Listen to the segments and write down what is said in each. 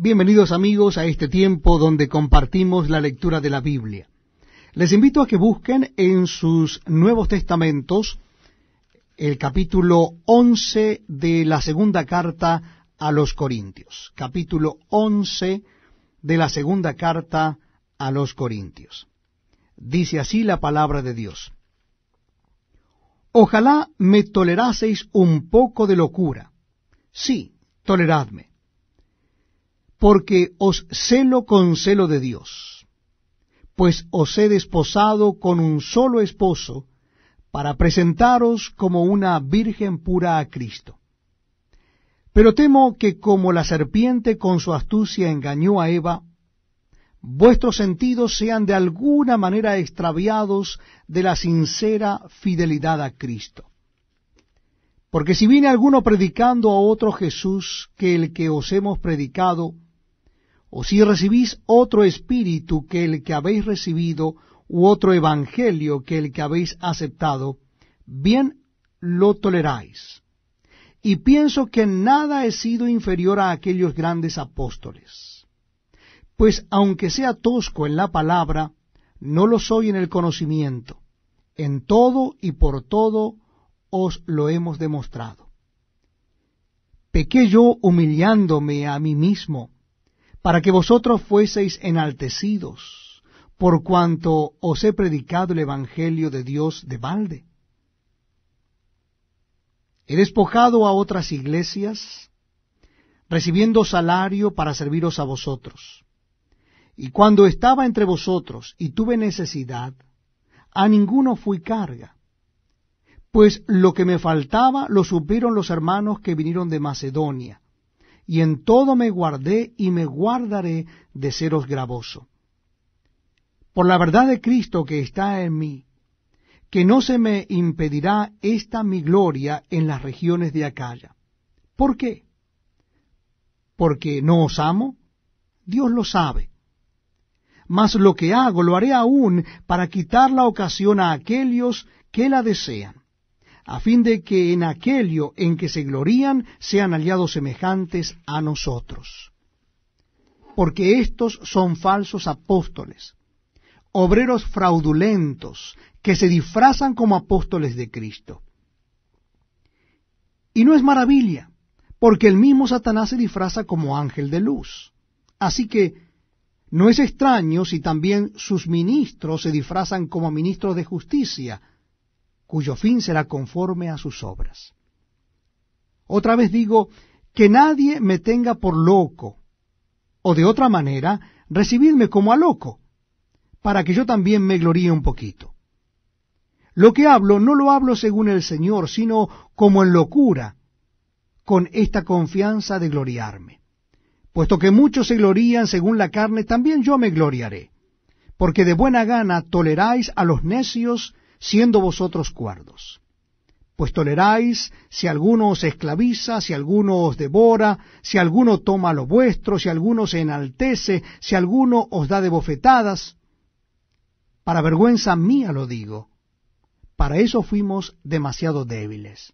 Bienvenidos amigos a este tiempo donde compartimos la lectura de la Biblia. Les invito a que busquen en sus Nuevos Testamentos el capítulo 11 de la segunda carta a los Corintios. Capítulo 11 de la segunda carta a los Corintios. Dice así la palabra de Dios. Ojalá me toleraseis un poco de locura. Sí, toleradme porque os celo con celo de Dios, pues os he desposado con un solo esposo, para presentaros como una virgen pura a Cristo. Pero temo que como la serpiente con su astucia engañó a Eva, vuestros sentidos sean de alguna manera extraviados de la sincera fidelidad a Cristo. Porque si viene alguno predicando a otro Jesús que el que os hemos predicado, o si recibís otro espíritu que el que habéis recibido, u otro evangelio que el que habéis aceptado, bien lo toleráis. Y pienso que nada he sido inferior a aquellos grandes apóstoles. Pues aunque sea tosco en la palabra, no lo soy en el conocimiento. En todo y por todo os lo hemos demostrado. Pequé yo humillándome a mí mismo, para que vosotros fueseis enaltecidos, por cuanto os he predicado el Evangelio de Dios de balde. He despojado a otras iglesias, recibiendo salario para serviros a vosotros. Y cuando estaba entre vosotros y tuve necesidad, a ninguno fui carga, pues lo que me faltaba lo supieron los hermanos que vinieron de Macedonia y en todo me guardé y me guardaré de seros gravoso. Por la verdad de Cristo que está en mí, que no se me impedirá esta mi gloria en las regiones de Acaya. ¿Por qué? Porque no os amo, Dios lo sabe. Mas lo que hago lo haré aún para quitar la ocasión a aquellos que la desean a fin de que en aquello en que se glorían sean aliados semejantes a nosotros. Porque estos son falsos apóstoles, obreros fraudulentos, que se disfrazan como apóstoles de Cristo. Y no es maravilla, porque el mismo Satanás se disfraza como ángel de luz. Así que no es extraño si también sus ministros se disfrazan como ministros de justicia, cuyo fin será conforme a sus obras. Otra vez digo, que nadie me tenga por loco, o de otra manera, recibidme como a loco, para que yo también me gloríe un poquito. Lo que hablo no lo hablo según el Señor, sino como en locura, con esta confianza de gloriarme. Puesto que muchos se glorían según la carne, también yo me gloriaré, porque de buena gana toleráis a los necios siendo vosotros cuerdos. Pues toleráis si alguno os esclaviza, si alguno os devora, si alguno toma lo vuestro, si alguno se enaltece, si alguno os da de bofetadas. Para vergüenza mía lo digo, para eso fuimos demasiado débiles.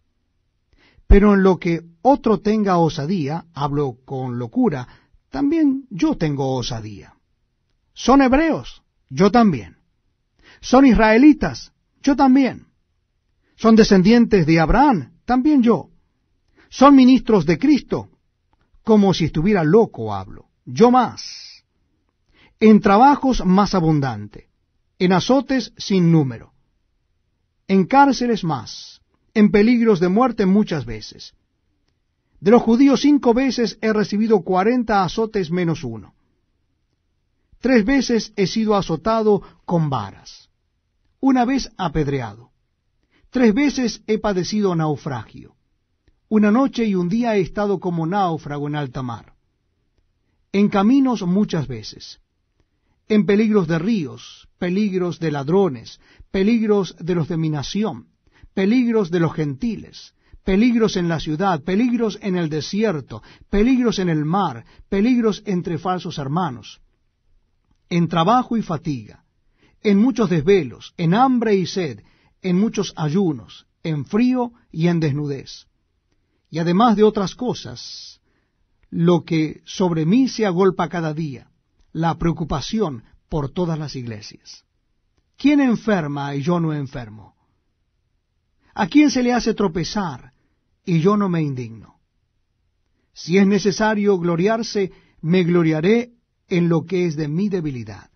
Pero en lo que otro tenga osadía, hablo con locura, también yo tengo osadía. Son hebreos, yo también. Son israelitas, yo también. Son descendientes de Abraham, también yo. Son ministros de Cristo, como si estuviera loco hablo, yo más. En trabajos más abundante, en azotes sin número, en cárceles más, en peligros de muerte muchas veces. De los judíos cinco veces he recibido cuarenta azotes menos uno. Tres veces he sido azotado con varas una vez apedreado, tres veces he padecido naufragio, una noche y un día he estado como náufrago en alta mar, en caminos muchas veces, en peligros de ríos, peligros de ladrones, peligros de los de mi nación, peligros de los gentiles, peligros en la ciudad, peligros en el desierto, peligros en el mar, peligros entre falsos hermanos, en trabajo y fatiga en muchos desvelos, en hambre y sed, en muchos ayunos, en frío y en desnudez. Y además de otras cosas, lo que sobre mí se agolpa cada día, la preocupación por todas las iglesias. ¿Quién enferma y yo no enfermo? ¿A quién se le hace tropezar y yo no me indigno? Si es necesario gloriarse, me gloriaré en lo que es de mi debilidad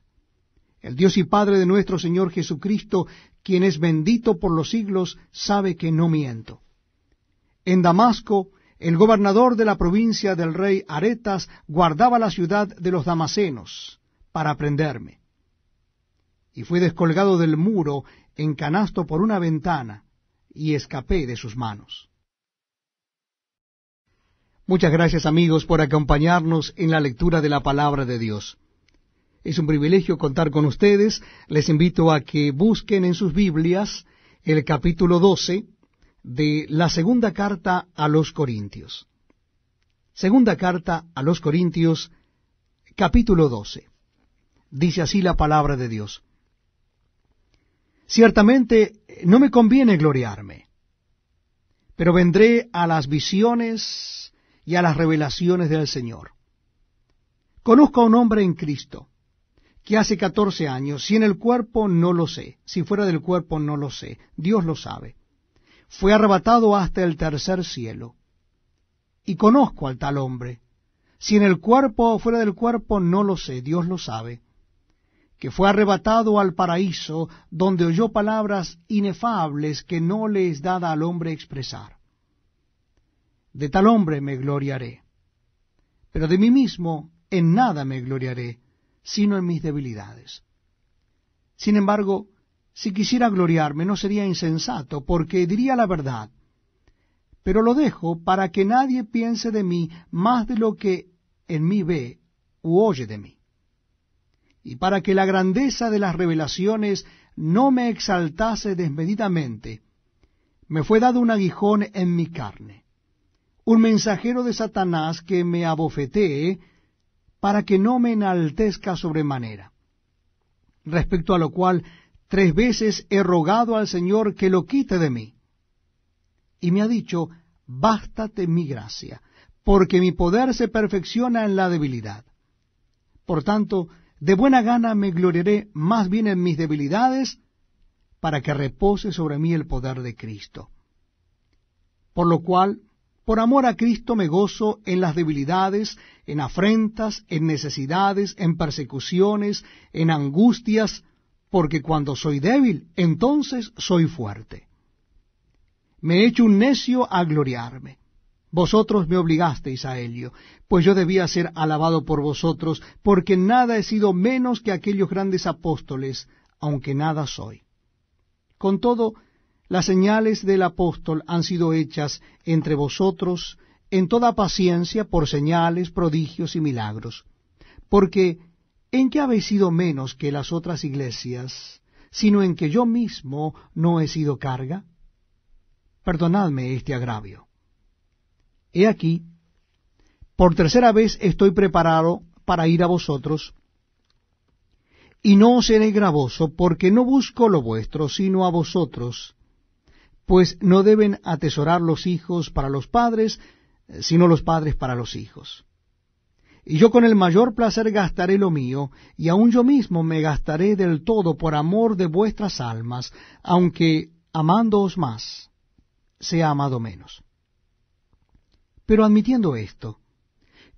el Dios y Padre de nuestro Señor Jesucristo, quien es bendito por los siglos, sabe que no miento. En Damasco, el gobernador de la provincia del rey Aretas guardaba la ciudad de los damasenos para prenderme. Y fui descolgado del muro en canasto por una ventana y escapé de sus manos. Muchas gracias amigos por acompañarnos en la lectura de la palabra de Dios. Es un privilegio contar con ustedes. Les invito a que busquen en sus Biblias el capítulo 12 de la segunda carta a los Corintios. Segunda carta a los Corintios, capítulo 12. Dice así la palabra de Dios. Ciertamente no me conviene gloriarme, pero vendré a las visiones y a las revelaciones del Señor. Conozco a un hombre en Cristo que hace catorce años, si en el cuerpo no lo sé, si fuera del cuerpo no lo sé, Dios lo sabe. Fue arrebatado hasta el tercer cielo. Y conozco al tal hombre, si en el cuerpo o fuera del cuerpo no lo sé, Dios lo sabe, que fue arrebatado al paraíso, donde oyó palabras inefables que no le es dada al hombre expresar. De tal hombre me gloriaré, pero de mí mismo en nada me gloriaré sino en mis debilidades. Sin embargo, si quisiera gloriarme no sería insensato, porque diría la verdad, pero lo dejo para que nadie piense de mí más de lo que en mí ve u oye de mí, y para que la grandeza de las revelaciones no me exaltase desmedidamente, me fue dado un aguijón en mi carne, un mensajero de Satanás que me abofetee para que no me enaltezca sobremanera. Respecto a lo cual, tres veces he rogado al Señor que lo quite de mí. Y me ha dicho, bástate mi gracia, porque mi poder se perfecciona en la debilidad. Por tanto, de buena gana me gloriaré más bien en mis debilidades, para que repose sobre mí el poder de Cristo. Por lo cual, por amor a Cristo me gozo en las debilidades, en afrentas, en necesidades, en persecuciones, en angustias, porque cuando soy débil, entonces soy fuerte. Me he hecho un necio a gloriarme. Vosotros me obligasteis a ello, pues yo debía ser alabado por vosotros, porque nada he sido menos que aquellos grandes apóstoles, aunque nada soy. Con todo, las señales del apóstol han sido hechas entre vosotros en toda paciencia por señales, prodigios y milagros. Porque, ¿en qué habéis sido menos que las otras iglesias, sino en que yo mismo no he sido carga? Perdonadme este agravio. He aquí, por tercera vez estoy preparado para ir a vosotros, y no os seré gravoso, porque no busco lo vuestro, sino a vosotros, pues no deben atesorar los hijos para los padres, sino los padres para los hijos. Y yo con el mayor placer gastaré lo mío, y aun yo mismo me gastaré del todo por amor de vuestras almas, aunque amándoos más, sea amado menos. Pero admitiendo esto,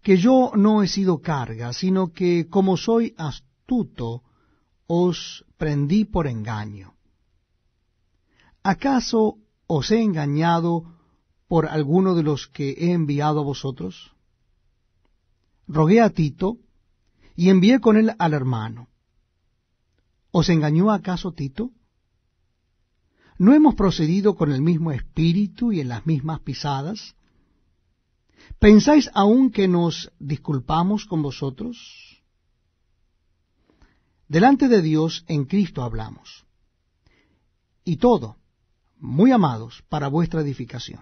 que yo no he sido carga, sino que como soy astuto, os prendí por engaño. ¿acaso os he engañado por alguno de los que he enviado a vosotros? Rogué a Tito y envié con él al hermano. ¿Os engañó acaso Tito? ¿No hemos procedido con el mismo espíritu y en las mismas pisadas? ¿Pensáis aún que nos disculpamos con vosotros? Delante de Dios en Cristo hablamos. Y todo, muy amados, para vuestra edificación.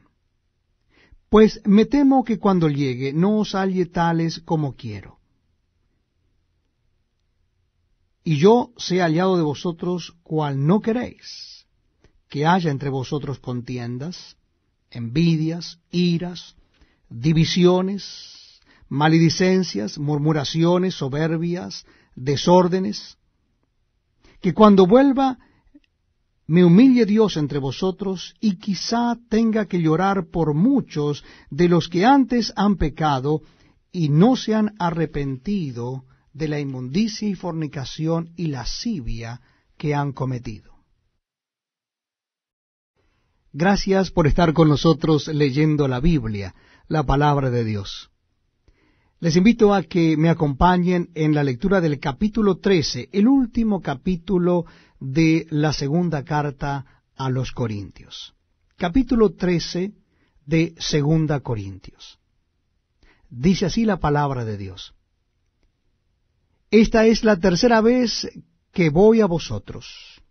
Pues me temo que cuando llegue no os halle tales como quiero. Y yo sea hallado de vosotros cual no queréis, que haya entre vosotros contiendas, envidias, iras, divisiones, maledicencias, murmuraciones, soberbias, desórdenes, que cuando vuelva me humille Dios entre vosotros, y quizá tenga que llorar por muchos de los que antes han pecado y no se han arrepentido de la inmundicia y fornicación y lascivia que han cometido. Gracias por estar con nosotros leyendo la Biblia, la palabra de Dios. Les invito a que me acompañen en la lectura del capítulo 13, el último capítulo de la segunda carta a los Corintios. Capítulo 13 de Segunda Corintios. Dice así la palabra de Dios. Esta es la tercera vez que voy a vosotros.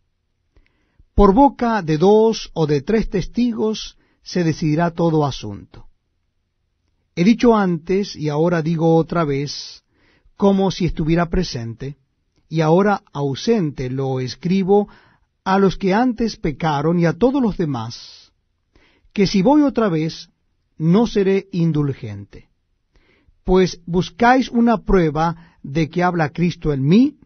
Por boca de dos o de tres testigos se decidirá todo asunto. He dicho antes y ahora digo otra vez, como si estuviera presente, y ahora ausente lo escribo a los que antes pecaron y a todos los demás, que si voy otra vez, no seré indulgente. Pues buscáis una prueba de que habla Cristo en mí,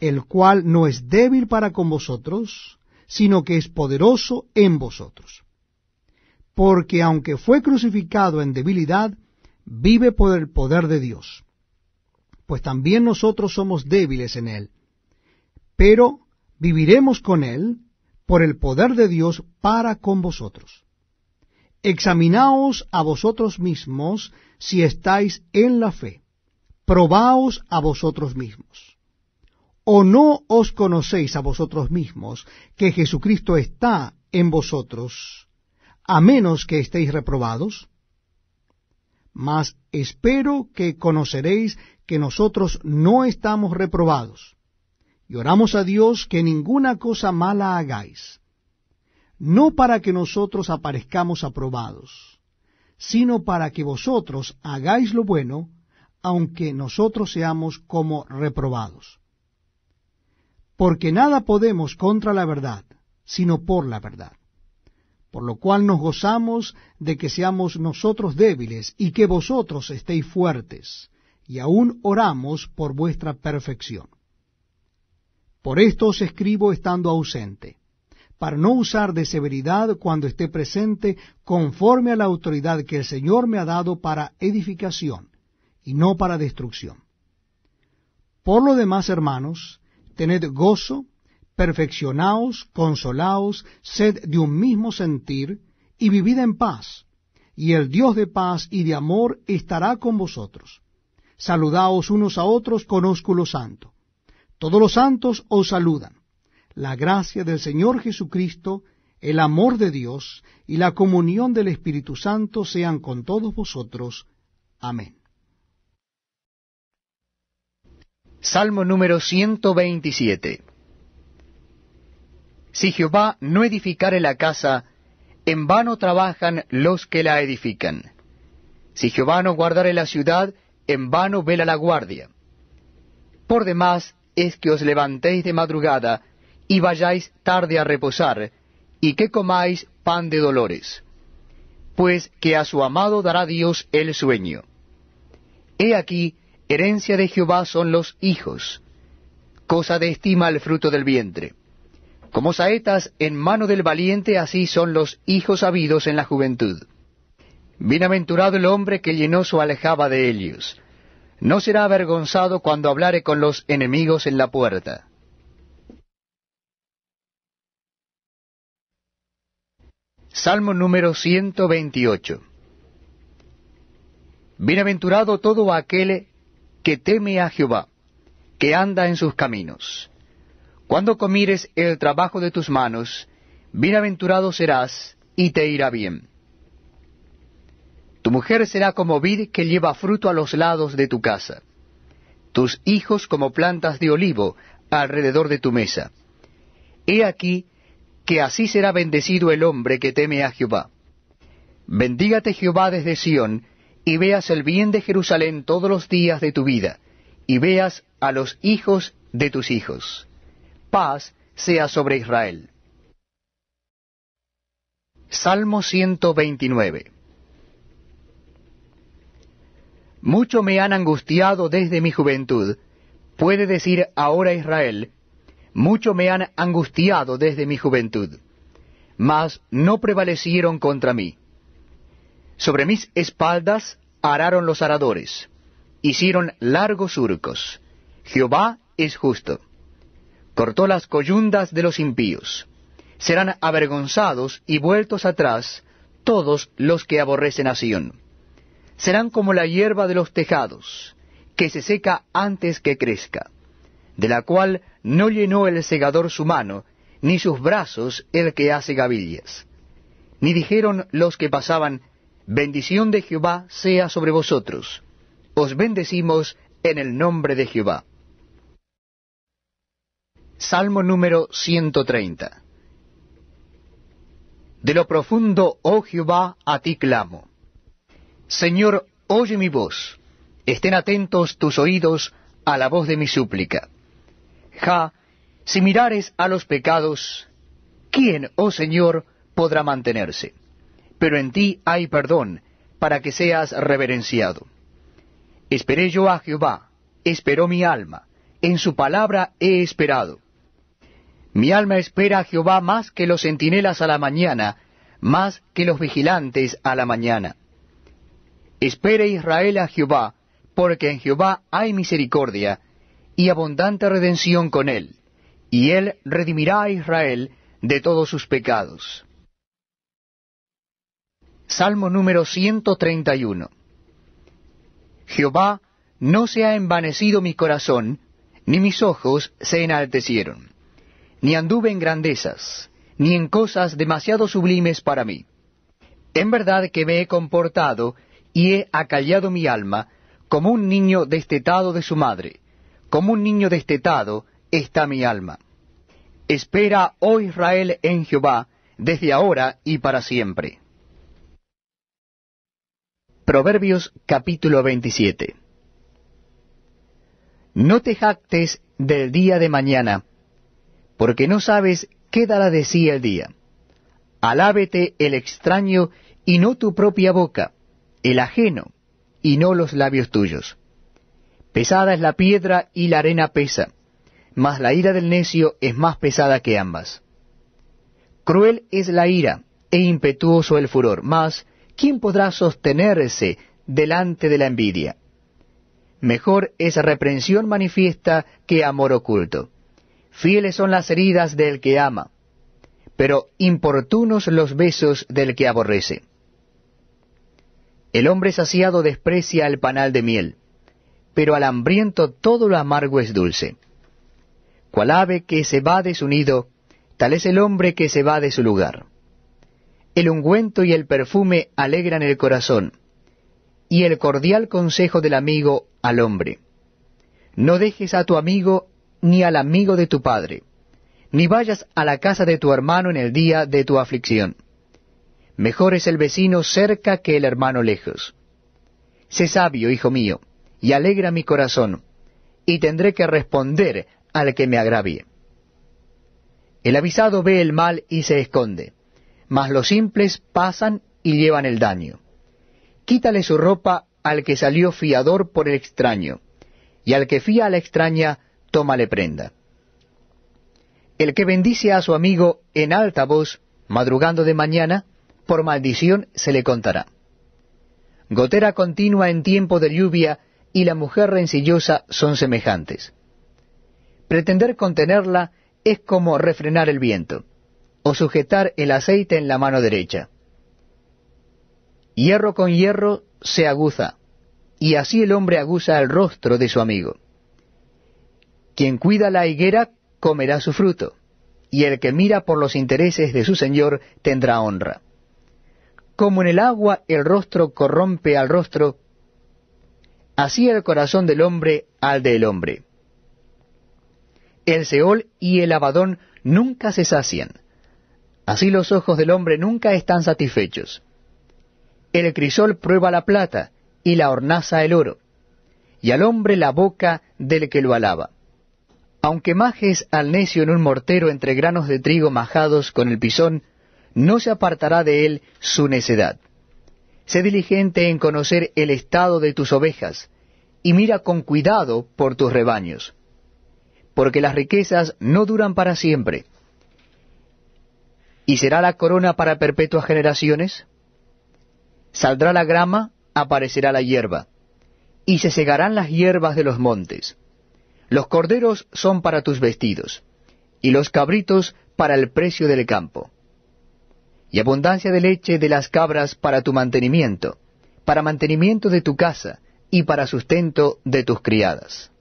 el cual no es débil para con vosotros, sino que es poderoso en vosotros porque aunque fue crucificado en debilidad, vive por el poder de Dios. Pues también nosotros somos débiles en Él, pero viviremos con Él por el poder de Dios para con vosotros. Examinaos a vosotros mismos si estáis en la fe, probaos a vosotros mismos. ¿O no os conocéis a vosotros mismos que Jesucristo está en vosotros? a menos que estéis reprobados? Mas espero que conoceréis que nosotros no estamos reprobados. Y oramos a Dios que ninguna cosa mala hagáis, no para que nosotros aparezcamos aprobados, sino para que vosotros hagáis lo bueno, aunque nosotros seamos como reprobados. Porque nada podemos contra la verdad, sino por la verdad por lo cual nos gozamos de que seamos nosotros débiles y que vosotros estéis fuertes, y aún oramos por vuestra perfección. Por esto os escribo estando ausente, para no usar de severidad cuando esté presente, conforme a la autoridad que el Señor me ha dado para edificación, y no para destrucción. Por lo demás, hermanos, tened gozo, perfeccionaos, consolaos, sed de un mismo sentir, y vivid en paz, y el Dios de paz y de amor estará con vosotros. Saludaos unos a otros con ósculo santo. Todos los santos os saludan. La gracia del Señor Jesucristo, el amor de Dios y la comunión del Espíritu Santo sean con todos vosotros. Amén. Salmo número 127 si Jehová no edificare la casa, en vano trabajan los que la edifican. Si Jehová no guardare la ciudad, en vano vela la guardia. Por demás es que os levantéis de madrugada y vayáis tarde a reposar, y que comáis pan de dolores. Pues que a su amado dará Dios el sueño. He aquí, herencia de Jehová son los hijos, cosa de estima el fruto del vientre. Como saetas en mano del valiente, así son los hijos habidos en la juventud. Bienaventurado el hombre que llenó su alejaba de ellos. No será avergonzado cuando hablare con los enemigos en la puerta. Salmo número 128. Bienaventurado todo aquel que teme a Jehová, que anda en sus caminos. Cuando comieres el trabajo de tus manos, bienaventurado serás y te irá bien. Tu mujer será como vid que lleva fruto a los lados de tu casa, tus hijos como plantas de olivo alrededor de tu mesa. He aquí que así será bendecido el hombre que teme a Jehová. Bendígate Jehová desde Sión, y veas el bien de Jerusalén todos los días de tu vida, y veas a los hijos de tus hijos paz sea sobre Israel. Salmo 129 Mucho me han angustiado desde mi juventud, puede decir ahora Israel, mucho me han angustiado desde mi juventud, mas no prevalecieron contra mí. Sobre mis espaldas araron los aradores, hicieron largos surcos. Jehová es justo cortó las coyundas de los impíos. Serán avergonzados y vueltos atrás todos los que aborrecen a Sión. Serán como la hierba de los tejados, que se seca antes que crezca, de la cual no llenó el segador su mano, ni sus brazos el que hace gavillas. Ni dijeron los que pasaban, bendición de Jehová sea sobre vosotros. Os bendecimos en el nombre de Jehová. Salmo número 130. De lo profundo, oh Jehová, a ti clamo. Señor, oye mi voz. Estén atentos tus oídos a la voz de mi súplica. Ja, si mirares a los pecados, ¿quién, oh Señor, podrá mantenerse? Pero en ti hay perdón, para que seas reverenciado. Esperé yo a Jehová, esperó mi alma, en su palabra he esperado. Mi alma espera a Jehová más que los centinelas a la mañana, más que los vigilantes a la mañana. Espere Israel a Jehová, porque en Jehová hay misericordia y abundante redención con él, y él redimirá a Israel de todos sus pecados. Salmo número 131 Jehová, no se ha envanecido mi corazón, ni mis ojos se enaltecieron ni anduve en grandezas, ni en cosas demasiado sublimes para mí. En verdad que me he comportado y he acallado mi alma como un niño destetado de su madre, como un niño destetado está mi alma. Espera, oh Israel, en Jehová, desde ahora y para siempre. Proverbios capítulo 27 No te jactes del día de mañana, porque no sabes qué dará de sí el día. Alábete el extraño y no tu propia boca, el ajeno y no los labios tuyos. Pesada es la piedra y la arena pesa, mas la ira del necio es más pesada que ambas. Cruel es la ira e impetuoso el furor, mas ¿quién podrá sostenerse delante de la envidia? Mejor es reprensión manifiesta que amor oculto. Fieles son las heridas del que ama, pero importunos los besos del que aborrece. El hombre saciado desprecia el panal de miel, pero al hambriento todo lo amargo es dulce. Cual ave que se va de su nido, tal es el hombre que se va de su lugar. El ungüento y el perfume alegran el corazón, y el cordial consejo del amigo al hombre. No dejes a tu amigo ni al amigo de tu padre, ni vayas a la casa de tu hermano en el día de tu aflicción. Mejor es el vecino cerca que el hermano lejos. Sé sabio, hijo mío, y alegra mi corazón, y tendré que responder al que me agravie. El avisado ve el mal y se esconde, mas los simples pasan y llevan el daño. Quítale su ropa al que salió fiador por el extraño, y al que fía a la extraña tómale prenda. El que bendice a su amigo en alta voz, madrugando de mañana, por maldición se le contará. Gotera continua en tiempo de lluvia y la mujer rencillosa son semejantes. Pretender contenerla es como refrenar el viento, o sujetar el aceite en la mano derecha. Hierro con hierro se aguza, y así el hombre aguza el rostro de su amigo. Quien cuida la higuera comerá su fruto, y el que mira por los intereses de su Señor tendrá honra. Como en el agua el rostro corrompe al rostro, así el corazón del hombre al del hombre. El Seol y el Abadón nunca se sacian, así los ojos del hombre nunca están satisfechos. El crisol prueba la plata, y la hornaza el oro, y al hombre la boca del que lo alaba. Aunque majes al necio en un mortero entre granos de trigo majados con el pisón, no se apartará de él su necedad. Sé diligente en conocer el estado de tus ovejas, y mira con cuidado por tus rebaños, porque las riquezas no duran para siempre. ¿Y será la corona para perpetuas generaciones? Saldrá la grama, aparecerá la hierba, y se segarán las hierbas de los montes los corderos son para tus vestidos, y los cabritos para el precio del campo. Y abundancia de leche de las cabras para tu mantenimiento, para mantenimiento de tu casa, y para sustento de tus criadas.